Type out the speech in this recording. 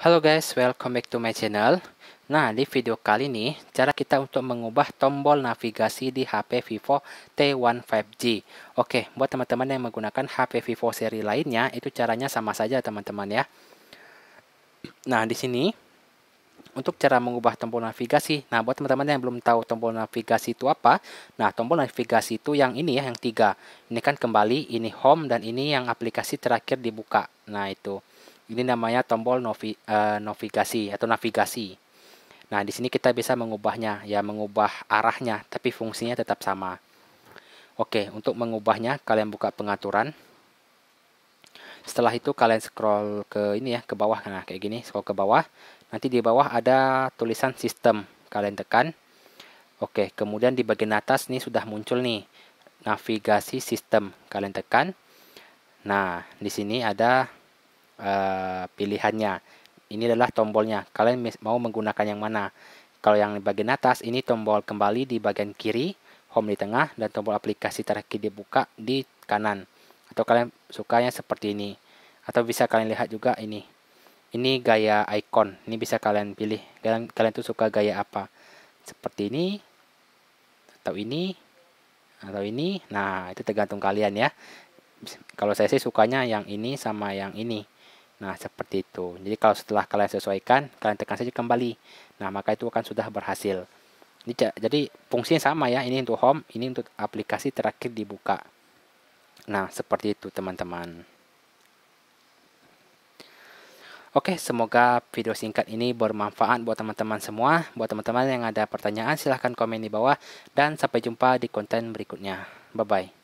Halo guys, welcome back to my channel. Nah, di video kali ini, cara kita untuk mengubah tombol navigasi di HP Vivo T1 5G. Oke, buat teman-teman yang menggunakan HP Vivo seri lainnya, itu caranya sama saja teman-teman ya. Nah, di sini, untuk cara mengubah tombol navigasi. Nah, buat teman-teman yang belum tahu tombol navigasi itu apa, nah tombol navigasi itu yang ini ya, yang tiga. Ini kan kembali, ini home, dan ini yang aplikasi terakhir dibuka. Nah, itu. Ini namanya tombol novi, uh, eh, navigasi atau navigasi. Nah, di sini kita bisa mengubahnya, ya mengubah arahnya, tapi fungsinya tetap sama. Oke, untuk mengubahnya kalian buka pengaturan. Setelah itu kalian scroll ke ini ya, ke bawah nah kayak gini, scroll ke bawah. Nanti di bawah ada tulisan sistem, kalian tekan. Oke, kemudian di bagian atas nih sudah muncul nih navigasi sistem, kalian tekan. Nah, di sini ada uh, pilihannya. Ini adalah tombolnya. Kalian mau menggunakan yang mana? Kalau yang bagian atas ini tombol kembali di bagian kiri, home di tengah dan tombol aplikasi terakhir dibuka di kanan. Atau kalian sukanya seperti ini. Atau bisa kalian lihat juga ini. Ini gaya icon. Ini bisa kalian pilih. Kalian kalian tuh suka gaya apa? Seperti ini atau ini atau ini. Nah, itu tergantung kalian ya. Kalau saya sih sukanya yang ini sama yang ini. Nah, seperti itu. Jadi kalau setelah kalian sesuaikan, kalian tekan saja kembali. Nah, maka itu akan sudah berhasil. Jadi fungsinya sama ya, ini untuk home, ini untuk aplikasi terakhir dibuka. Nah, seperti itu teman-teman. Oke, semoga video singkat ini bermanfaat buat teman-teman semua. Buat teman-teman yang ada pertanyaan, silahkan komen di bawah. Dan sampai jumpa di konten berikutnya. Bye-bye.